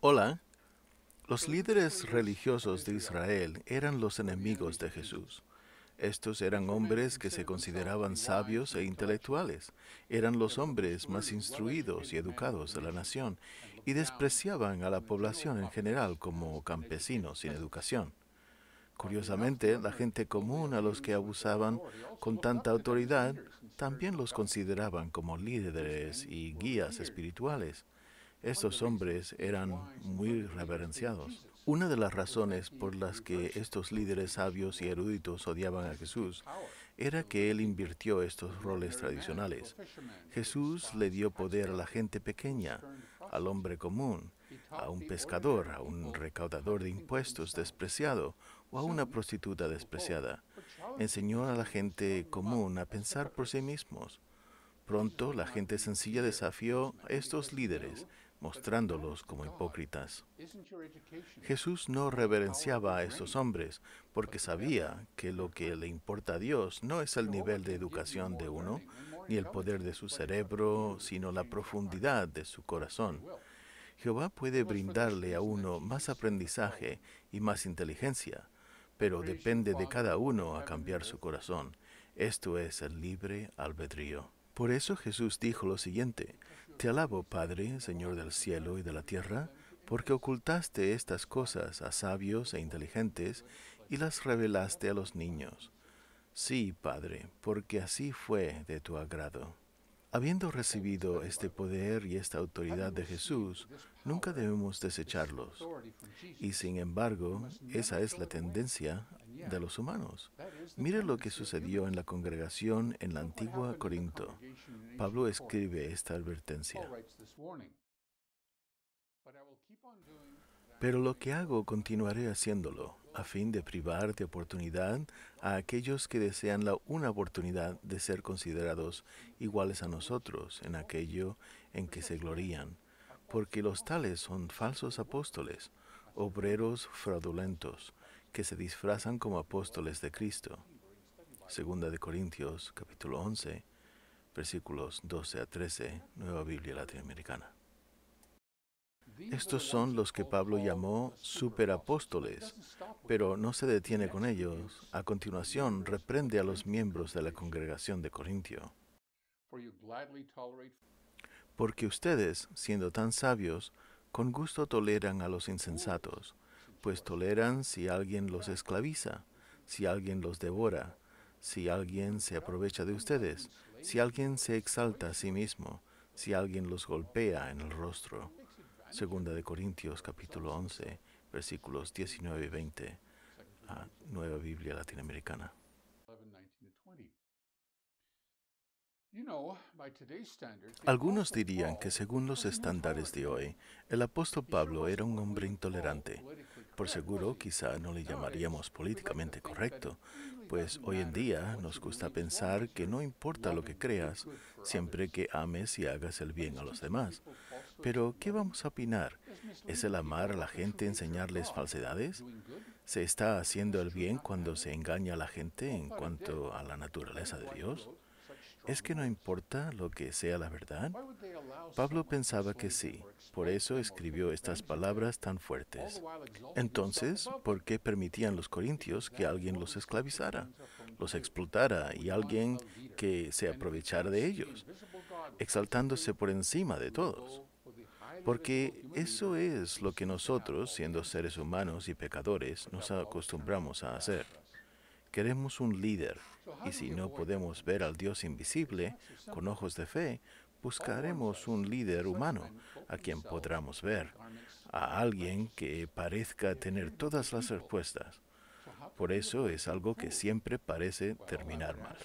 Hola. Los líderes religiosos de Israel eran los enemigos de Jesús. Estos eran hombres que se consideraban sabios e intelectuales. Eran los hombres más instruidos y educados de la nación y despreciaban a la población en general como campesinos sin educación. Curiosamente, la gente común a los que abusaban con tanta autoridad también los consideraban como líderes y guías espirituales. Estos hombres eran muy reverenciados. Una de las razones por las que estos líderes sabios y eruditos odiaban a Jesús era que él invirtió estos roles tradicionales. Jesús le dio poder a la gente pequeña, al hombre común, a un pescador, a un recaudador de impuestos despreciado o a una prostituta despreciada. Enseñó a la gente común a pensar por sí mismos. Pronto la gente sencilla desafió a estos líderes mostrándolos como hipócritas. Jesús no reverenciaba a esos hombres porque sabía que lo que le importa a Dios no es el nivel de educación de uno, ni el poder de su cerebro, sino la profundidad de su corazón. Jehová puede brindarle a uno más aprendizaje y más inteligencia, pero depende de cada uno a cambiar su corazón. Esto es el libre albedrío. Por eso Jesús dijo lo siguiente, te alabo, Padre, Señor del cielo y de la tierra, porque ocultaste estas cosas a sabios e inteligentes y las revelaste a los niños. Sí, Padre, porque así fue de tu agrado. Habiendo recibido este poder y esta autoridad de Jesús, Nunca debemos desecharlos. Y sin embargo, esa es la tendencia de los humanos. Mire lo que sucedió en la congregación en la antigua Corinto. Pablo escribe esta advertencia. Pero lo que hago continuaré haciéndolo, a fin de privar de oportunidad a aquellos que desean la una oportunidad de ser considerados iguales a nosotros en aquello en que se glorían porque los tales son falsos apóstoles, obreros fraudulentos, que se disfrazan como apóstoles de Cristo. Segunda de Corintios, capítulo 11, versículos 12 a 13, Nueva Biblia Latinoamericana. Estos son los que Pablo llamó superapóstoles, pero no se detiene con ellos. A continuación, reprende a los miembros de la congregación de Corintio. Porque ustedes, siendo tan sabios, con gusto toleran a los insensatos, pues toleran si alguien los esclaviza, si alguien los devora, si alguien se aprovecha de ustedes, si alguien se exalta a sí mismo, si alguien los golpea en el rostro. Segunda de Corintios capítulo 11, versículos 19 y 20. A Nueva Biblia Latinoamericana. Algunos dirían que según los estándares de hoy, el apóstol Pablo era un hombre intolerante. Por seguro, quizá no le llamaríamos políticamente correcto, pues hoy en día nos gusta pensar que no importa lo que creas, siempre que ames y hagas el bien a los demás. Pero, ¿qué vamos a opinar? ¿Es el amar a la gente enseñarles falsedades? ¿Se está haciendo el bien cuando se engaña a la gente en cuanto a la naturaleza de Dios? ¿Es que no importa lo que sea la verdad? Pablo pensaba que sí, por eso escribió estas palabras tan fuertes. Entonces, ¿por qué permitían los corintios que alguien los esclavizara, los explotara y alguien que se aprovechara de ellos, exaltándose por encima de todos? Porque eso es lo que nosotros, siendo seres humanos y pecadores, nos acostumbramos a hacer. Queremos un líder. Y si no podemos ver al Dios invisible con ojos de fe, buscaremos un líder humano a quien podamos ver, a alguien que parezca tener todas las respuestas. Por eso es algo que siempre parece terminar mal.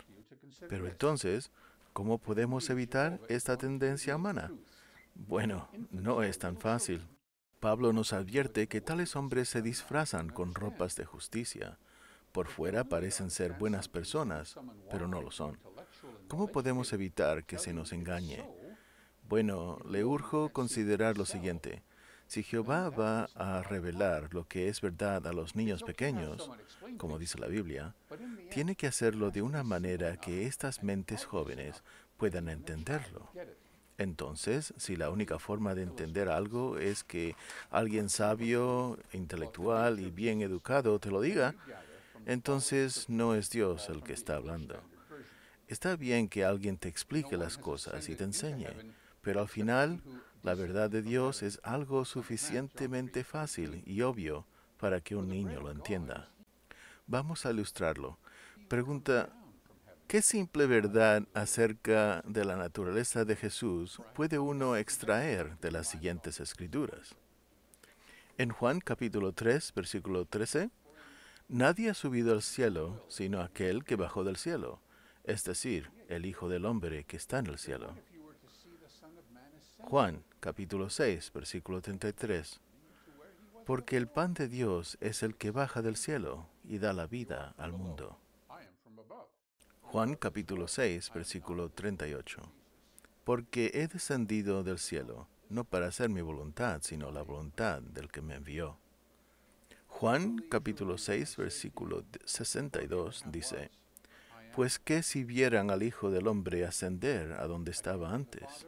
Pero entonces, ¿cómo podemos evitar esta tendencia humana? Bueno, no es tan fácil. Pablo nos advierte que tales hombres se disfrazan con ropas de justicia, por fuera parecen ser buenas personas, pero no lo son. ¿Cómo podemos evitar que se nos engañe? Bueno, le urjo considerar lo siguiente. Si Jehová va a revelar lo que es verdad a los niños pequeños, como dice la Biblia, tiene que hacerlo de una manera que estas mentes jóvenes puedan entenderlo. Entonces, si la única forma de entender algo es que alguien sabio, intelectual y bien educado te lo diga, entonces no es Dios el que está hablando. Está bien que alguien te explique las cosas y te enseñe, pero al final la verdad de Dios es algo suficientemente fácil y obvio para que un niño lo entienda. Vamos a ilustrarlo. Pregunta, ¿qué simple verdad acerca de la naturaleza de Jesús puede uno extraer de las siguientes escrituras? En Juan capítulo 3, versículo 13, Nadie ha subido al cielo sino aquel que bajó del cielo, es decir, el Hijo del Hombre que está en el cielo. Juan capítulo 6, versículo 33. Porque el pan de Dios es el que baja del cielo y da la vida al mundo. Juan capítulo 6, versículo 38. Porque he descendido del cielo, no para hacer mi voluntad, sino la voluntad del que me envió. Juan capítulo 6, versículo 62 dice, Pues qué si vieran al Hijo del Hombre ascender a donde estaba antes.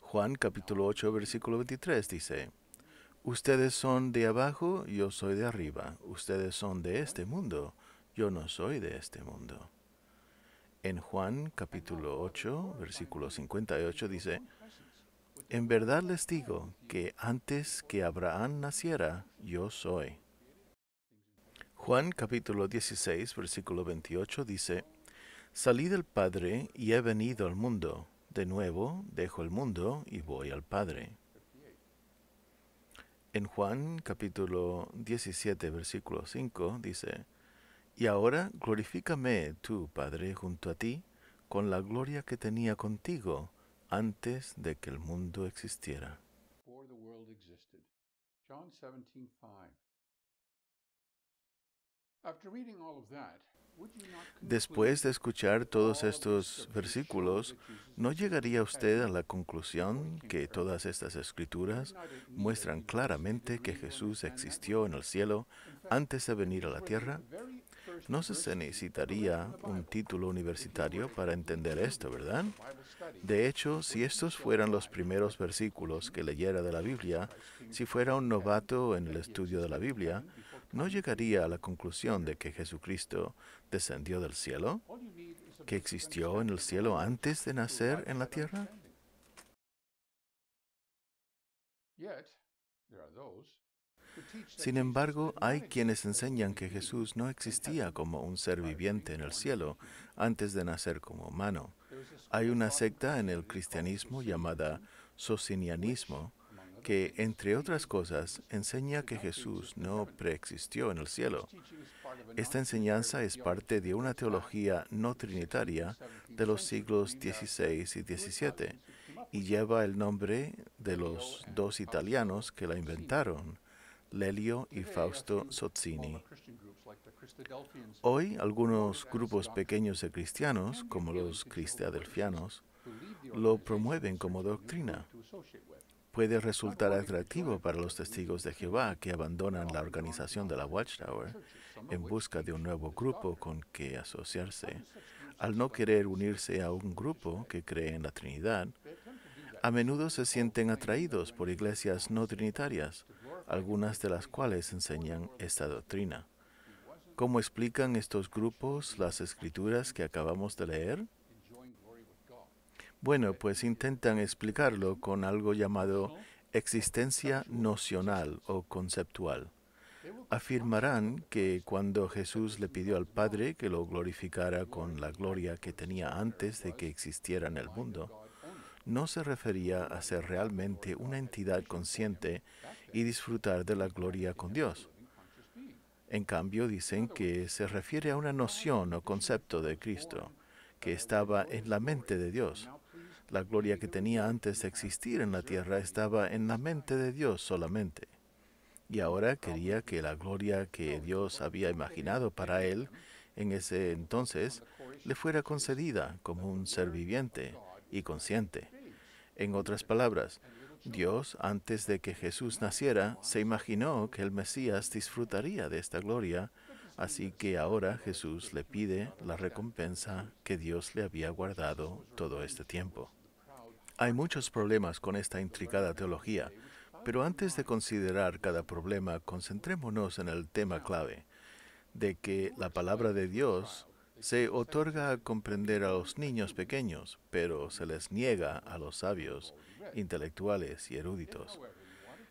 Juan capítulo 8, versículo 23 dice, Ustedes son de abajo, yo soy de arriba. Ustedes son de este mundo, yo no soy de este mundo. En Juan capítulo 8, versículo 58 dice, en verdad les digo que antes que Abraham naciera, yo soy. Juan capítulo 16, versículo 28 dice, Salí del Padre y he venido al mundo. De nuevo dejo el mundo y voy al Padre. En Juan capítulo 17, versículo 5 dice, Y ahora glorifícame tú, Padre, junto a ti, con la gloria que tenía contigo antes de que el mundo existiera. Después de escuchar todos estos versículos, ¿no llegaría usted a la conclusión que todas estas escrituras muestran claramente que Jesús existió en el cielo antes de venir a la tierra? No se necesitaría un título universitario para entender esto, ¿verdad? De hecho, si estos fueran los primeros versículos que leyera de la Biblia, si fuera un novato en el estudio de la Biblia, no llegaría a la conclusión de que Jesucristo descendió del cielo, que existió en el cielo antes de nacer en la tierra. Sin embargo, hay quienes enseñan que Jesús no existía como un ser viviente en el cielo antes de nacer como humano. Hay una secta en el cristianismo llamada socinianismo que, entre otras cosas, enseña que Jesús no preexistió en el cielo. Esta enseñanza es parte de una teología no trinitaria de los siglos XVI y XVII y lleva el nombre de los dos italianos que la inventaron, Lelio y Fausto Sozzini. Hoy algunos grupos pequeños de cristianos, como los cristadelfianos, lo promueven como doctrina. Puede resultar atractivo para los testigos de Jehová que abandonan la organización de la Watchtower en busca de un nuevo grupo con que asociarse. Al no querer unirse a un grupo que cree en la Trinidad, a menudo se sienten atraídos por iglesias no trinitarias algunas de las cuales enseñan esta doctrina. ¿Cómo explican estos grupos las escrituras que acabamos de leer? Bueno, pues intentan explicarlo con algo llamado existencia nocional o conceptual. Afirmarán que cuando Jesús le pidió al Padre que lo glorificara con la gloria que tenía antes de que existiera en el mundo, no se refería a ser realmente una entidad consciente y disfrutar de la gloria con Dios. En cambio, dicen que se refiere a una noción o concepto de Cristo que estaba en la mente de Dios. La gloria que tenía antes de existir en la tierra estaba en la mente de Dios solamente. Y ahora quería que la gloria que Dios había imaginado para él en ese entonces le fuera concedida como un ser viviente y consciente. En otras palabras, Dios, antes de que Jesús naciera, se imaginó que el Mesías disfrutaría de esta gloria, así que ahora Jesús le pide la recompensa que Dios le había guardado todo este tiempo. Hay muchos problemas con esta intricada teología, pero antes de considerar cada problema, concentrémonos en el tema clave, de que la palabra de Dios se otorga a comprender a los niños pequeños, pero se les niega a los sabios, intelectuales y eruditos.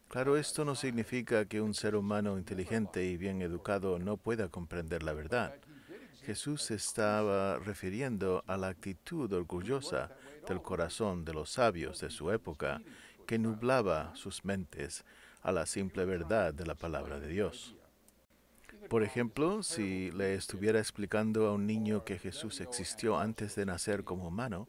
Claro, esto no significa que un ser humano inteligente y bien educado no pueda comprender la verdad. Jesús estaba refiriendo a la actitud orgullosa del corazón de los sabios de su época, que nublaba sus mentes a la simple verdad de la palabra de Dios. Por ejemplo, si le estuviera explicando a un niño que Jesús existió antes de nacer como humano,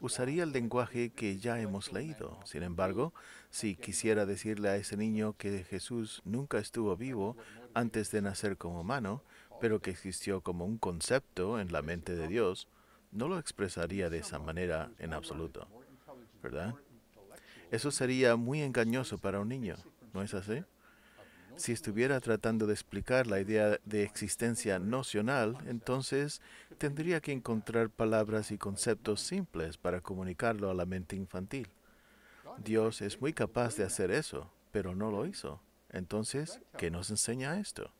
usaría el lenguaje que ya hemos leído. Sin embargo, si quisiera decirle a ese niño que Jesús nunca estuvo vivo antes de nacer como humano, pero que existió como un concepto en la mente de Dios, no lo expresaría de esa manera en absoluto. ¿Verdad? Eso sería muy engañoso para un niño, ¿no es así? Si estuviera tratando de explicar la idea de existencia nocional, entonces tendría que encontrar palabras y conceptos simples para comunicarlo a la mente infantil. Dios es muy capaz de hacer eso, pero no lo hizo. Entonces, ¿qué nos enseña esto?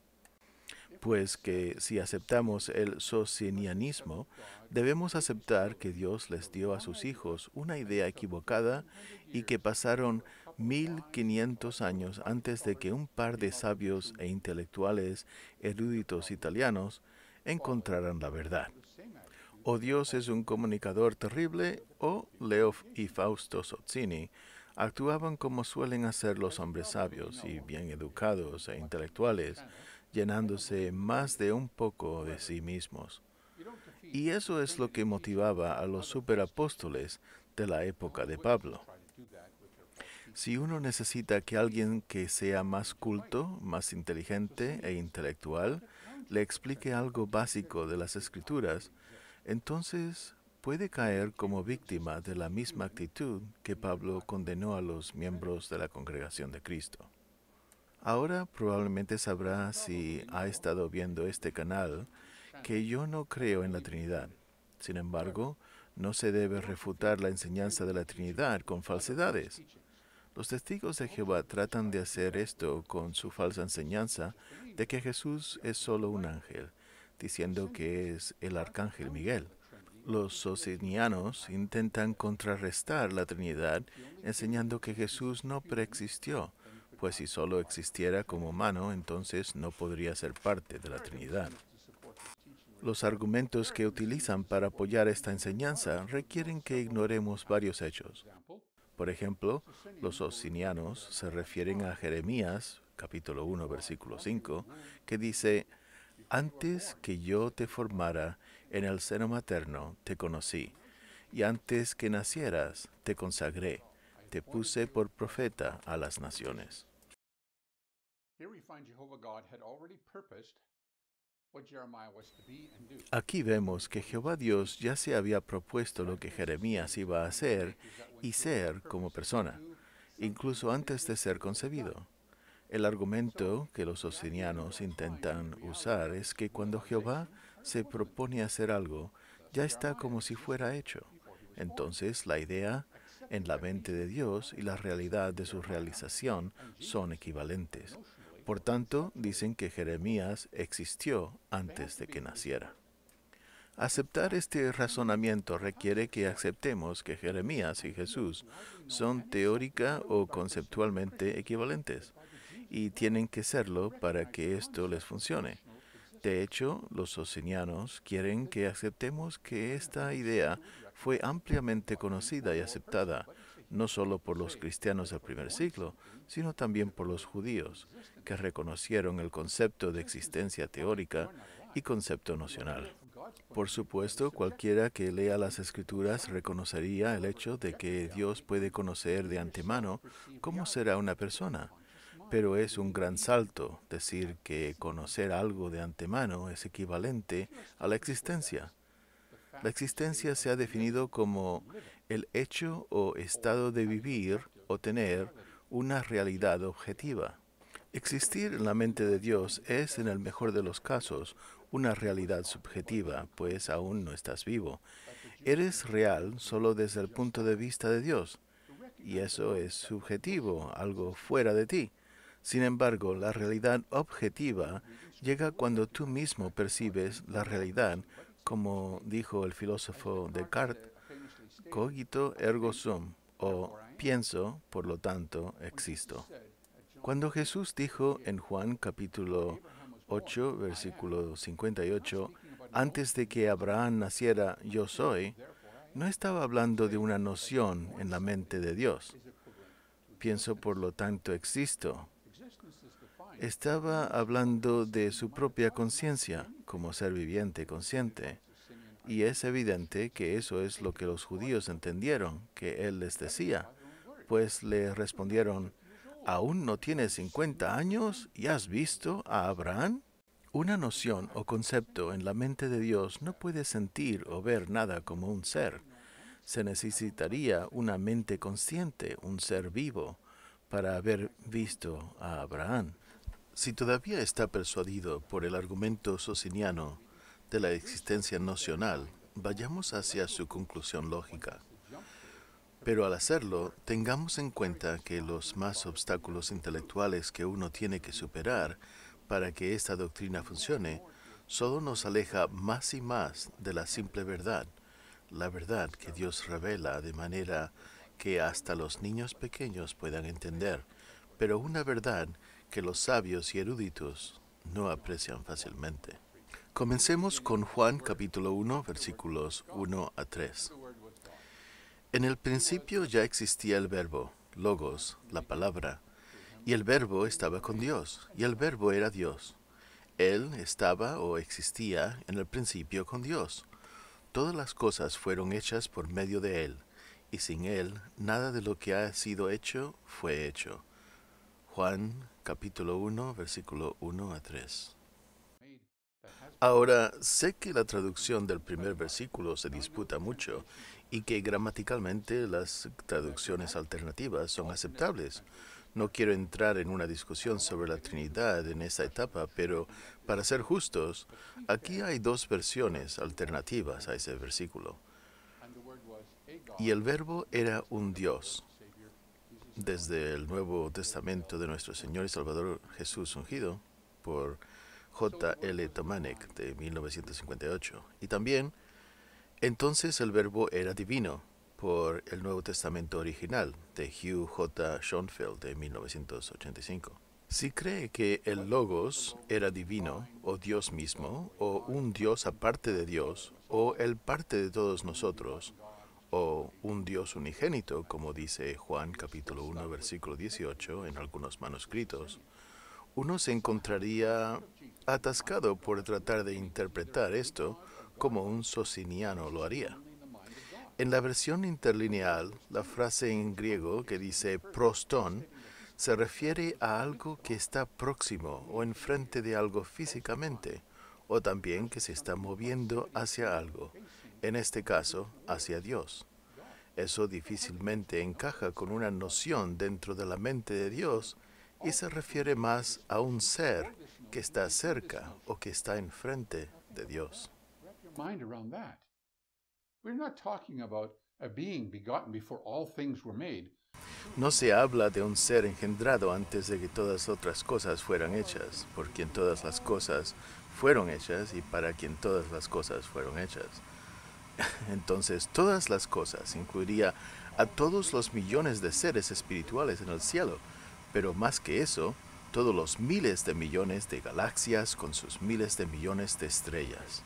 pues que si aceptamos el socinianismo, debemos aceptar que Dios les dio a sus hijos una idea equivocada y que pasaron 1500 años antes de que un par de sabios e intelectuales eruditos italianos encontraran la verdad. O Dios es un comunicador terrible, o Leof y Fausto Sozzini actuaban como suelen hacer los hombres sabios y bien educados e intelectuales, llenándose más de un poco de sí mismos. Y eso es lo que motivaba a los superapóstoles de la época de Pablo. Si uno necesita que alguien que sea más culto, más inteligente e intelectual le explique algo básico de las escrituras, entonces puede caer como víctima de la misma actitud que Pablo condenó a los miembros de la congregación de Cristo. Ahora probablemente sabrá si ha estado viendo este canal que yo no creo en la Trinidad. Sin embargo, no se debe refutar la enseñanza de la Trinidad con falsedades. Los testigos de Jehová tratan de hacer esto con su falsa enseñanza de que Jesús es solo un ángel, diciendo que es el arcángel Miguel. Los socinianos intentan contrarrestar la Trinidad enseñando que Jesús no preexistió, pues si solo existiera como humano, entonces no podría ser parte de la Trinidad. Los argumentos que utilizan para apoyar esta enseñanza requieren que ignoremos varios hechos. Por ejemplo, los osinianos se refieren a Jeremías, capítulo 1, versículo 5, que dice, Antes que yo te formara en el seno materno, te conocí, y antes que nacieras, te consagré te puse por profeta a las naciones. Aquí vemos que Jehová Dios ya se había propuesto lo que Jeremías iba a hacer y ser como persona, incluso antes de ser concebido. El argumento que los osinianos intentan usar es que cuando Jehová se propone hacer algo, ya está como si fuera hecho. Entonces la idea en la mente de Dios y la realidad de su realización son equivalentes. Por tanto, dicen que Jeremías existió antes de que naciera. Aceptar este razonamiento requiere que aceptemos que Jeremías y Jesús son teórica o conceptualmente equivalentes y tienen que serlo para que esto les funcione. De hecho, los socinianos quieren que aceptemos que esta idea fue ampliamente conocida y aceptada, no solo por los cristianos del primer siglo, sino también por los judíos, que reconocieron el concepto de existencia teórica y concepto nocional. Por supuesto, cualquiera que lea las escrituras reconocería el hecho de que Dios puede conocer de antemano cómo será una persona pero es un gran salto decir que conocer algo de antemano es equivalente a la existencia. La existencia se ha definido como el hecho o estado de vivir o tener una realidad objetiva. Existir en la mente de Dios es, en el mejor de los casos, una realidad subjetiva, pues aún no estás vivo. Eres real solo desde el punto de vista de Dios, y eso es subjetivo, algo fuera de ti. Sin embargo, la realidad objetiva llega cuando tú mismo percibes la realidad, como dijo el filósofo Descartes, cogito ergo sum, o pienso, por lo tanto, existo. Cuando Jesús dijo en Juan capítulo 8, versículo 58, antes de que Abraham naciera, yo soy, no estaba hablando de una noción en la mente de Dios. Pienso, por lo tanto, existo, estaba hablando de su propia conciencia como ser viviente consciente. Y es evidente que eso es lo que los judíos entendieron que él les decía, pues le respondieron, ¿aún no tienes 50 años y has visto a Abraham? Una noción o concepto en la mente de Dios no puede sentir o ver nada como un ser. Se necesitaría una mente consciente, un ser vivo, para haber visto a Abraham. Si todavía está persuadido por el argumento sociniano de la existencia nocional, vayamos hacia su conclusión lógica. Pero al hacerlo, tengamos en cuenta que los más obstáculos intelectuales que uno tiene que superar para que esta doctrina funcione, solo nos aleja más y más de la simple verdad, la verdad que Dios revela de manera que hasta los niños pequeños puedan entender, pero una verdad que los sabios y eruditos no aprecian fácilmente. Comencemos con Juan capítulo 1, versículos 1 a 3. En el principio ya existía el verbo, logos, la palabra, y el verbo estaba con Dios, y el verbo era Dios. Él estaba o existía en el principio con Dios. Todas las cosas fueron hechas por medio de Él, y sin Él nada de lo que ha sido hecho fue hecho. Juan capítulo 1, versículo 1 a 3. Ahora, sé que la traducción del primer versículo se disputa mucho y que gramaticalmente las traducciones alternativas son aceptables. No quiero entrar en una discusión sobre la Trinidad en esta etapa, pero para ser justos, aquí hay dos versiones alternativas a ese versículo. Y el verbo era un Dios desde el Nuevo Testamento de nuestro Señor y Salvador Jesús ungido por J. L. Tomanek de 1958. Y también, entonces el verbo era divino por el Nuevo Testamento original de Hugh J. Schoenfeld de 1985. Si cree que el Logos era divino, o Dios mismo, o un Dios aparte de Dios, o el parte de todos nosotros, o un Dios unigénito, como dice Juan capítulo 1, versículo 18 en algunos manuscritos, uno se encontraría atascado por tratar de interpretar esto como un sociniano lo haría. En la versión interlineal, la frase en griego que dice prostón se refiere a algo que está próximo o enfrente de algo físicamente, o también que se está moviendo hacia algo en este caso, hacia Dios. Eso difícilmente encaja con una noción dentro de la mente de Dios y se refiere más a un ser que está cerca o que está enfrente de Dios. No se habla de un ser engendrado antes de que todas otras cosas fueran hechas, por quien todas las cosas fueron hechas y para quien todas las cosas fueron hechas. Entonces todas las cosas, incluiría a todos los millones de seres espirituales en el cielo, pero más que eso, todos los miles de millones de galaxias con sus miles de millones de estrellas.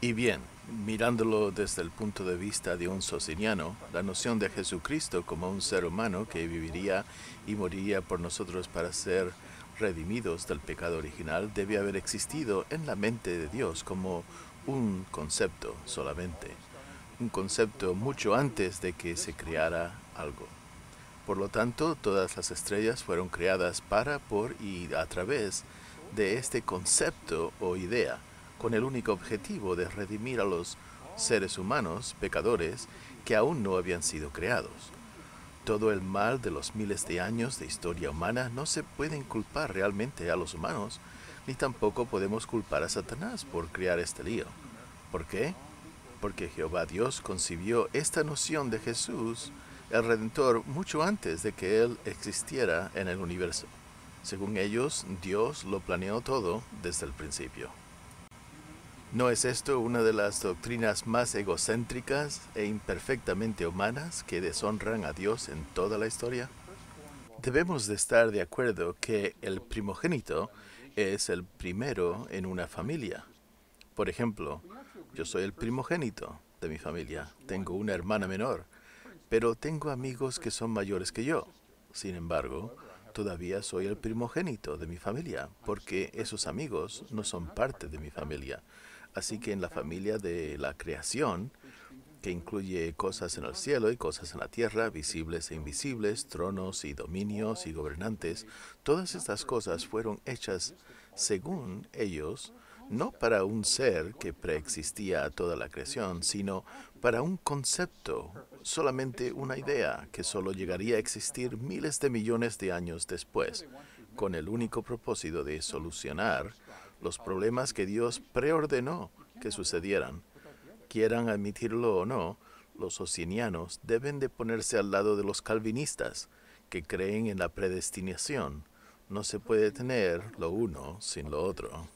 Y bien, mirándolo desde el punto de vista de un sociniano, la noción de Jesucristo como un ser humano que viviría y moriría por nosotros para ser redimidos del pecado original debe haber existido en la mente de Dios como un concepto solamente, un concepto mucho antes de que se creara algo. Por lo tanto, todas las estrellas fueron creadas para, por y a través de este concepto o idea, con el único objetivo de redimir a los seres humanos pecadores que aún no habían sido creados. Todo el mal de los miles de años de historia humana no se puede culpar realmente a los humanos ni tampoco podemos culpar a Satanás por crear este lío. ¿Por qué? Porque Jehová Dios concibió esta noción de Jesús, el Redentor, mucho antes de que Él existiera en el universo. Según ellos, Dios lo planeó todo desde el principio. ¿No es esto una de las doctrinas más egocéntricas e imperfectamente humanas que deshonran a Dios en toda la historia? Debemos de estar de acuerdo que el primogénito es el primero en una familia. Por ejemplo, yo soy el primogénito de mi familia. Tengo una hermana menor, pero tengo amigos que son mayores que yo. Sin embargo, todavía soy el primogénito de mi familia, porque esos amigos no son parte de mi familia. Así que en la familia de la creación, que incluye cosas en el cielo y cosas en la tierra, visibles e invisibles, tronos y dominios y gobernantes. Todas estas cosas fueron hechas, según ellos, no para un ser que preexistía a toda la creación, sino para un concepto, solamente una idea que solo llegaría a existir miles de millones de años después, con el único propósito de solucionar los problemas que Dios preordenó que sucedieran quieran admitirlo o no, los osinianos deben de ponerse al lado de los calvinistas, que creen en la predestinación. No se puede tener lo uno sin lo otro.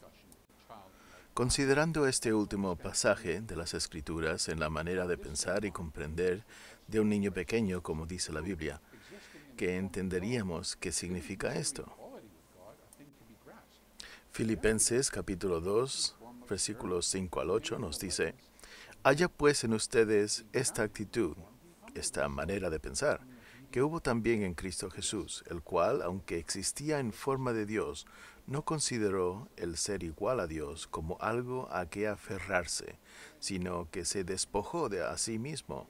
Considerando este último pasaje de las Escrituras en la manera de pensar y comprender de un niño pequeño, como dice la Biblia, ¿qué entenderíamos qué significa esto. Filipenses capítulo 2, versículos 5 al 8 nos dice, Haya pues en ustedes esta actitud, esta manera de pensar, que hubo también en Cristo Jesús, el cual, aunque existía en forma de Dios, no consideró el ser igual a Dios como algo a que aferrarse, sino que se despojó de a sí mismo,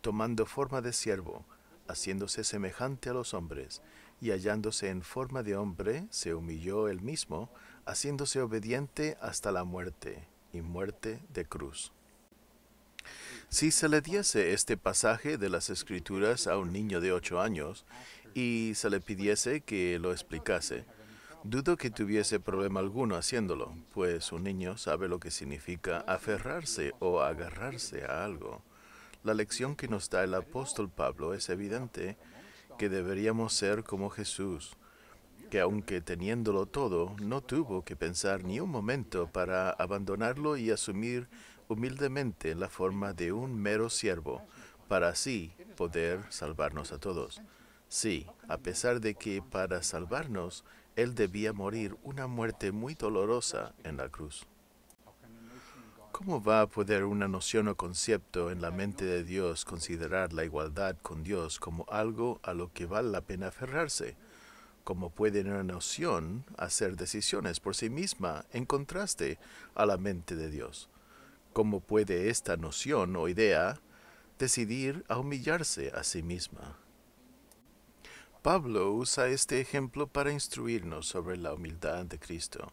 tomando forma de siervo, haciéndose semejante a los hombres, y hallándose en forma de hombre, se humilló él mismo, haciéndose obediente hasta la muerte, y muerte de cruz. Si se le diese este pasaje de las Escrituras a un niño de ocho años y se le pidiese que lo explicase, dudo que tuviese problema alguno haciéndolo, pues un niño sabe lo que significa aferrarse o agarrarse a algo. La lección que nos da el apóstol Pablo es evidente que deberíamos ser como Jesús, que aunque teniéndolo todo, no tuvo que pensar ni un momento para abandonarlo y asumir humildemente en la forma de un mero siervo, para así poder salvarnos a todos. Sí, a pesar de que para salvarnos, Él debía morir una muerte muy dolorosa en la cruz. ¿Cómo va a poder una noción o concepto en la mente de Dios considerar la igualdad con Dios como algo a lo que vale la pena aferrarse? ¿Cómo puede una noción hacer decisiones por sí misma en contraste a la mente de Dios? ¿Cómo puede esta noción o idea decidir a humillarse a sí misma? Pablo usa este ejemplo para instruirnos sobre la humildad de Cristo.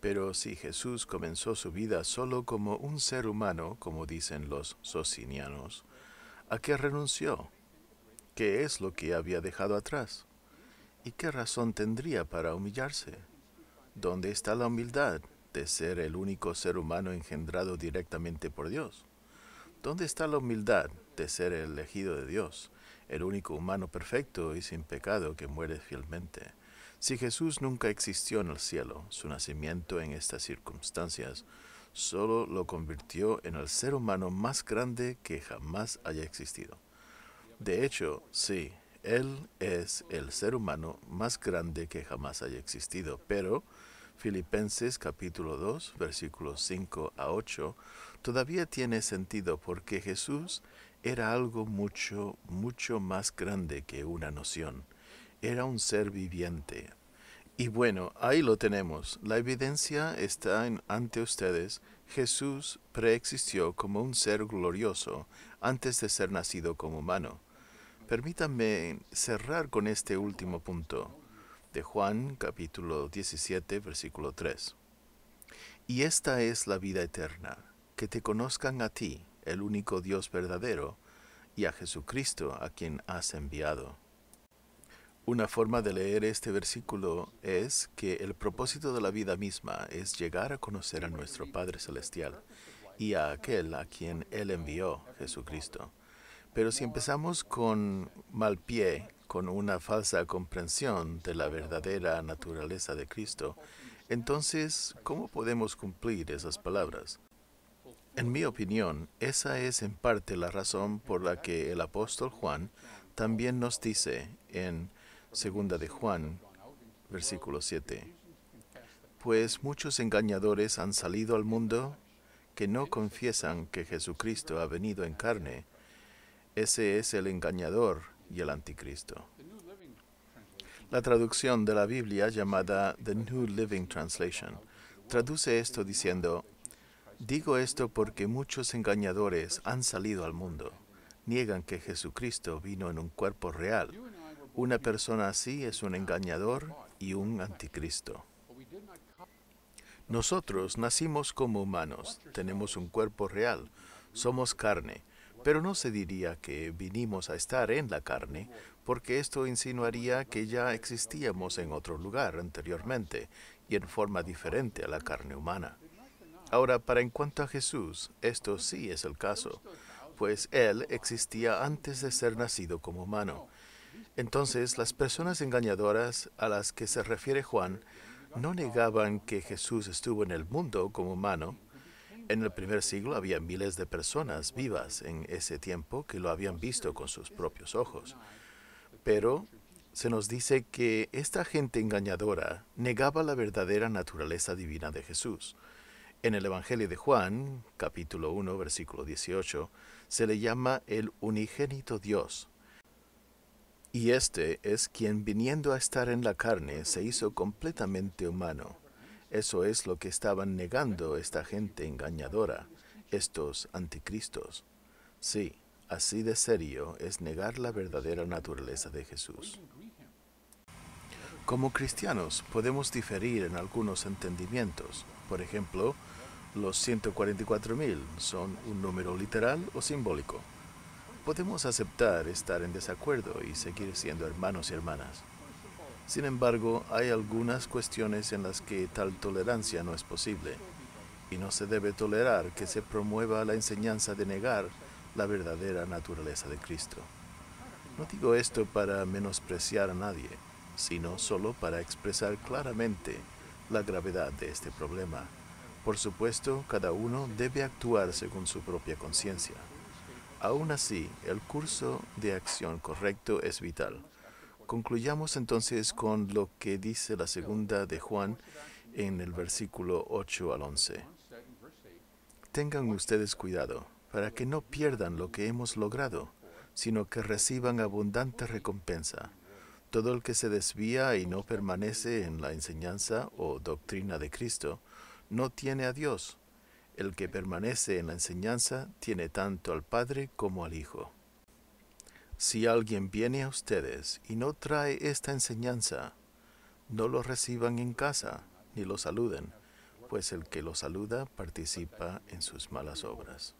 Pero si Jesús comenzó su vida solo como un ser humano, como dicen los socinianos, ¿a qué renunció? ¿Qué es lo que había dejado atrás? ¿Y qué razón tendría para humillarse? ¿Dónde está la humildad? de ser el único ser humano engendrado directamente por Dios? ¿Dónde está la humildad de ser el elegido de Dios, el único humano perfecto y sin pecado que muere fielmente? Si Jesús nunca existió en el cielo, su nacimiento en estas circunstancias solo lo convirtió en el ser humano más grande que jamás haya existido. De hecho, sí, Él es el ser humano más grande que jamás haya existido, pero Filipenses capítulo 2, versículos 5 a 8, todavía tiene sentido porque Jesús era algo mucho, mucho más grande que una noción. Era un ser viviente. Y bueno, ahí lo tenemos. La evidencia está ante ustedes. Jesús preexistió como un ser glorioso antes de ser nacido como humano. Permítanme cerrar con este último punto de Juan capítulo 17 versículo 3. Y esta es la vida eterna, que te conozcan a ti, el único Dios verdadero, y a Jesucristo a quien has enviado. Una forma de leer este versículo es que el propósito de la vida misma es llegar a conocer a nuestro Padre Celestial y a aquel a quien Él envió, Jesucristo. Pero si empezamos con mal pie con una falsa comprensión de la verdadera naturaleza de Cristo, entonces, ¿cómo podemos cumplir esas palabras? En mi opinión, esa es en parte la razón por la que el apóstol Juan también nos dice en 2 de Juan, versículo 7, pues muchos engañadores han salido al mundo que no confiesan que Jesucristo ha venido en carne. Ese es el engañador y el anticristo. La traducción de la Biblia llamada The New Living Translation traduce esto diciendo, digo esto porque muchos engañadores han salido al mundo, niegan que Jesucristo vino en un cuerpo real. Una persona así es un engañador y un anticristo. Nosotros nacimos como humanos, tenemos un cuerpo real, somos carne, pero no se diría que vinimos a estar en la carne, porque esto insinuaría que ya existíamos en otro lugar anteriormente y en forma diferente a la carne humana. Ahora, para en cuanto a Jesús, esto sí es el caso, pues Él existía antes de ser nacido como humano. Entonces, las personas engañadoras a las que se refiere Juan no negaban que Jesús estuvo en el mundo como humano, en el primer siglo había miles de personas vivas en ese tiempo que lo habían visto con sus propios ojos. Pero se nos dice que esta gente engañadora negaba la verdadera naturaleza divina de Jesús. En el Evangelio de Juan, capítulo 1, versículo 18, se le llama el unigénito Dios. Y este es quien viniendo a estar en la carne se hizo completamente humano eso es lo que estaban negando esta gente engañadora, estos anticristos. Sí, así de serio es negar la verdadera naturaleza de Jesús. Como cristianos podemos diferir en algunos entendimientos. Por ejemplo, los 144.000 son un número literal o simbólico. Podemos aceptar estar en desacuerdo y seguir siendo hermanos y hermanas. Sin embargo, hay algunas cuestiones en las que tal tolerancia no es posible, y no se debe tolerar que se promueva la enseñanza de negar la verdadera naturaleza de Cristo. No digo esto para menospreciar a nadie, sino solo para expresar claramente la gravedad de este problema. Por supuesto, cada uno debe actuar según su propia conciencia. Aún así, el curso de acción correcto es vital Concluyamos entonces con lo que dice la segunda de Juan en el versículo 8 al 11. Tengan ustedes cuidado para que no pierdan lo que hemos logrado, sino que reciban abundante recompensa. Todo el que se desvía y no permanece en la enseñanza o doctrina de Cristo, no tiene a Dios. El que permanece en la enseñanza tiene tanto al Padre como al Hijo. Si alguien viene a ustedes y no trae esta enseñanza, no lo reciban en casa ni lo saluden, pues el que lo saluda participa en sus malas obras.